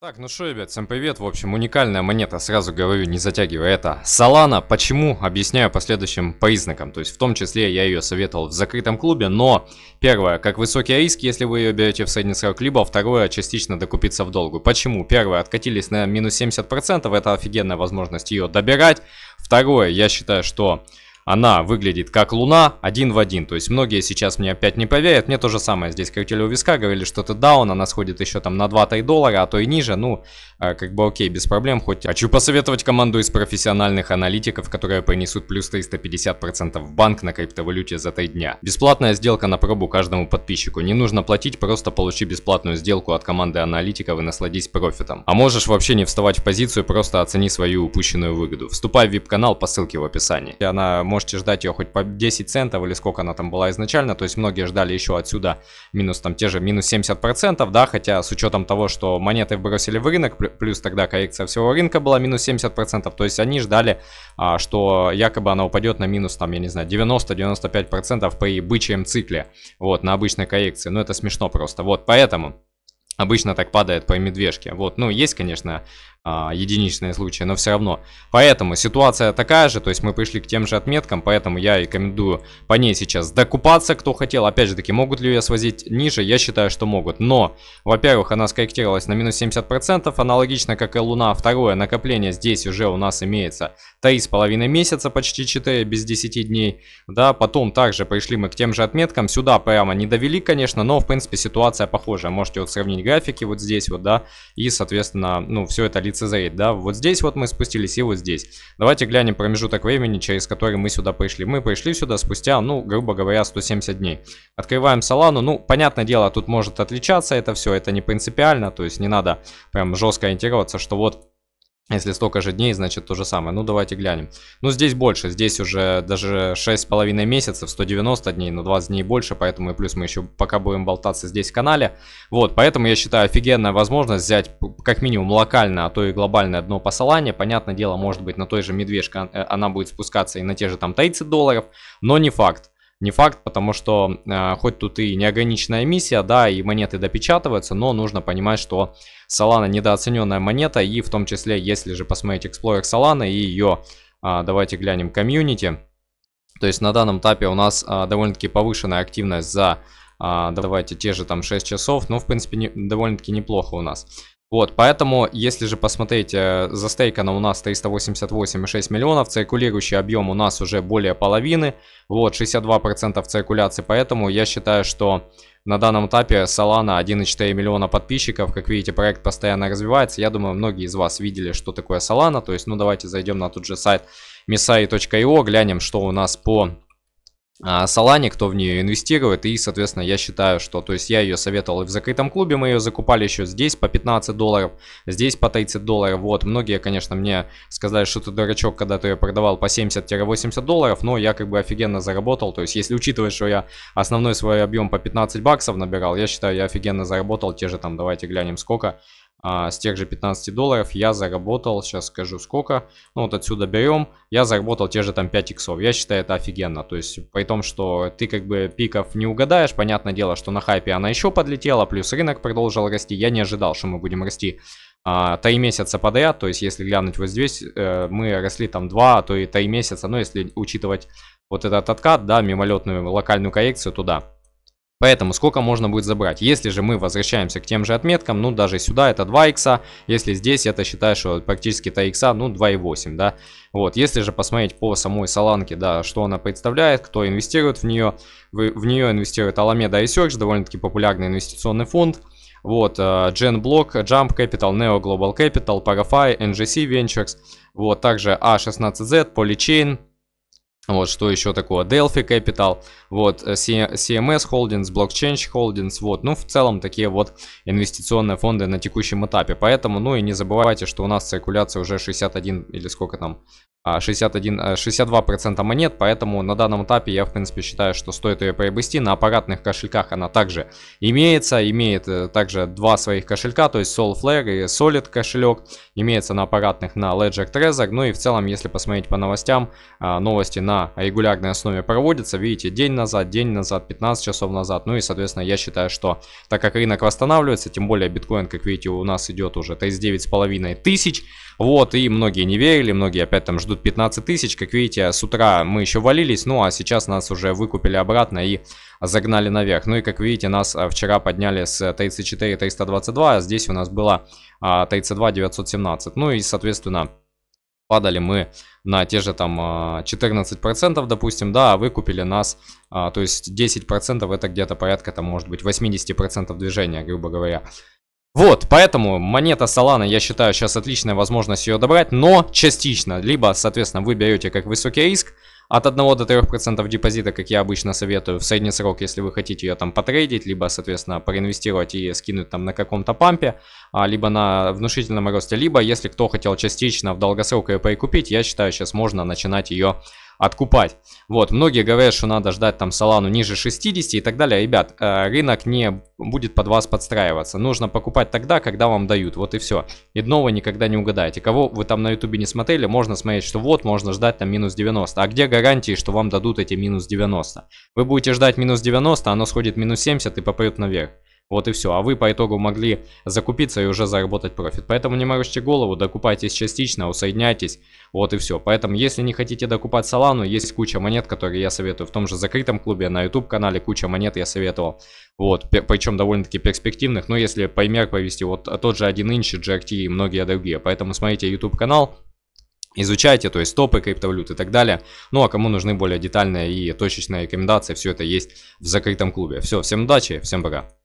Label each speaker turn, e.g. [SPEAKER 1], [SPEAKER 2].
[SPEAKER 1] Так, ну что, ребят, всем привет. В общем, уникальная монета, сразу говорю, не затягивая это. Салана. почему? Объясняю по следующим признакам. То есть, в том числе, я ее советовал в закрытом клубе, но первое, как высокий риск, если вы ее берете в средний срок, либо второе, частично докупиться в долгу. Почему? Первое, откатились на минус 70%, это офигенная возможность ее добирать. Второе, я считаю, что она выглядит как луна один в один. То есть многие сейчас мне опять не поверят. Мне то же самое здесь как у виска, говорили, что это даун, она сходит еще там на 2 тай доллара, а то и ниже. Ну, а, как бы окей, без проблем. Хоть хочу посоветовать команду из профессиональных аналитиков, которые принесут плюс 350% в банк на криптовалюте за 3 дня. Бесплатная сделка на пробу каждому подписчику. Не нужно платить, просто получи бесплатную сделку от команды аналитиков и насладись профитом. А можешь вообще не вставать в позицию, просто оцени свою упущенную выгоду. Вступай в VIP-канал по ссылке в описании. Она может можете ждать ее хоть по 10 центов или сколько она там была изначально. То есть многие ждали еще отсюда минус там те же минус 70%, да, хотя с учетом того, что монеты бросили в рынок, плюс тогда коррекция всего рынка была минус 70%, то есть они ждали, а, что якобы она упадет на минус там, я не знаю, 90-95% при бычьем цикле, вот, на обычной коррекции. но это смешно просто, вот, поэтому... Обычно так падает по медвежке. Вот, ну, есть, конечно, а, единичные случаи, но все равно. Поэтому ситуация такая же, то есть мы пришли к тем же отметкам, поэтому я рекомендую по ней сейчас докупаться, кто хотел. Опять же таки, могут ли ее свозить ниже? Я считаю, что могут. Но, во-первых, она скорректировалась на минус 70%, аналогично как и Луна. Второе, накопление здесь уже у нас имеется 3,5 месяца, почти 4, без 10 дней. Да, потом также пришли мы к тем же отметкам. Сюда прямо не довели, конечно, но, в принципе, ситуация похожая. Можете вот сравнить графики вот здесь вот, да, и, соответственно, ну, все это лицо CZ, да, вот здесь вот мы спустились и вот здесь. Давайте глянем промежуток времени, через который мы сюда пришли. Мы пришли сюда спустя, ну, грубо говоря, 170 дней. Открываем Solana, ну, понятное дело, тут может отличаться это все, это не принципиально, то есть не надо прям жестко ориентироваться, что вот если столько же дней, значит то же самое. Ну, давайте глянем. Ну, здесь больше. Здесь уже даже 6,5 месяцев, 190 дней, на 20 дней больше. Поэтому и плюс мы еще пока будем болтаться здесь в канале. Вот, поэтому я считаю офигенная возможность взять как минимум локальное, а то и глобальное дно посылания. Понятное дело, может быть, на той же медвежке э, она будет спускаться и на те же там 30 долларов, но не факт. Не факт, потому что э, хоть тут и неограниченная миссия, да, и монеты допечатываются, но нужно понимать, что Solana недооцененная монета, и в том числе, если же посмотреть эксплойер Solana и ее, э, а, давайте глянем, комьюнити, то есть на данном этапе у нас э, довольно-таки повышенная активность за а, давайте те же там 6 часов, но в принципе не, довольно-таки неплохо у нас. Вот, поэтому, если же посмотреть, э, застейкано у нас 388,6 миллионов, циркулирующий объем у нас уже более половины, вот, 62% циркуляции, поэтому я считаю, что на данном этапе Solana 1,4 миллиона подписчиков, как видите, проект постоянно развивается, я думаю, многие из вас видели, что такое Solana, то есть, ну, давайте зайдем на тот же сайт misai.io, глянем, что у нас по а, Салане, кто в нее инвестирует, и, соответственно, я считаю, что, то есть я ее советовал и в закрытом клубе, мы ее закупали еще здесь по 15 долларов, здесь по 30 долларов, вот, многие, конечно, мне сказали, что ты дурачок, когда ты ее продавал по 70-80 долларов, но я как бы офигенно заработал, то есть если учитывать, что я основной свой объем по 15 баксов набирал, я считаю, я офигенно заработал, те же там, давайте глянем сколько, а, с тех же 15 долларов я заработал, сейчас скажу сколько, ну вот отсюда берем, я заработал те же там 5 иксов, я считаю это офигенно, то есть при том, что ты как бы пиков не угадаешь, понятное дело, что на хайпе она еще подлетела, плюс рынок продолжил расти, я не ожидал, что мы будем расти а, 3 месяца подряд, то есть если глянуть вот здесь, э, мы росли там 2, а то и 3 месяца, но если учитывать вот этот откат, да, мимолетную локальную коррекцию, туда. Поэтому сколько можно будет забрать? Если же мы возвращаемся к тем же отметкам, ну даже сюда это 2 икса, если здесь это считаю, что практически 3 икса, ну 2,8, да. Вот, если же посмотреть по самой Соланке, да, что она представляет, кто инвестирует в нее, в, в нее инвестирует Alameda Research, довольно-таки популярный инвестиционный фонд, вот, э, GenBlock, Jump Capital, Neo Global Capital, Parafy, NGC Ventures, вот, также A16Z, а Polychain, вот, что еще такое? Delphi Capital, вот, э, CMS Holdings, Blockchain Holdings, вот, ну, в целом, такие вот инвестиционные фонды на текущем этапе. Поэтому, ну, и не забывайте, что у нас циркуляция уже 61 или сколько там, 61, а, 62% а, монет, поэтому на данном этапе я, в принципе, считаю, что стоит ее приобрести. На аппаратных кошельках она также имеется, имеет э, также два своих кошелька, то есть Soul Flare и Solid кошелек, имеется на аппаратных на Ledger Trezor, ну и в целом, если посмотреть по новостям, а, новости на регулярной основе проводятся, видите, день назад, день назад, 15 часов назад, ну и, соответственно, я считаю, что так как рынок восстанавливается, тем более биткоин, как видите, у нас идет уже 39,5 тысяч, вот, и многие не верили, многие опять там ждут 15 тысяч. Как видите, с утра мы еще валились, ну а сейчас нас уже выкупили обратно и загнали наверх. Ну и как видите, нас а, вчера подняли с 34 322, а здесь у нас было 32 а, 917. Ну и, соответственно, падали мы на те же там 14%, а, допустим, да, выкупили нас, то есть 10% это где-то порядка там может быть 80% движения, грубо говоря. Вот, поэтому монета Solana, я считаю, сейчас отличная возможность ее добрать, но частично. Либо, соответственно, вы берете как высокий риск, от 1 до 3% депозита, как я обычно советую, в средний срок, если вы хотите ее там потрейдить, либо, соответственно, проинвестировать и скинуть там на каком-то пампе, а, либо на внушительном росте, либо, если кто хотел частично в долгосрок ее прикупить, я считаю, сейчас можно начинать ее откупать. Вот, многие говорят, что надо ждать там Солану ниже 60 и так далее. Ребят, э, рынок не будет под вас подстраиваться. Нужно покупать тогда, когда вам дают. Вот и все. И дно вы никогда не угадаете. Кого вы там на ютубе не смотрели, можно смотреть, что вот, можно ждать там минус 90. А где гарантии, что вам дадут эти минус 90? Вы будете ждать минус 90, оно сходит минус 70 и попадет наверх. Вот и все. А вы по итогу могли закупиться и уже заработать профит. Поэтому не морочьте голову, докупайтесь частично, усоединяйтесь. Вот и все. Поэтому, если не хотите докупать Солану, есть куча монет, которые я советую. В том же закрытом клубе на YouTube канале куча монет я советовал. Вот. Причем довольно-таки перспективных. Но если пример повести, вот тот же 1 инч, GRT и многие другие. Поэтому смотрите YouTube канал изучайте, то есть топы криптовалют и так далее. Ну а кому нужны более детальные и точечные рекомендации, все это есть в закрытом клубе. Все, всем удачи, всем пока.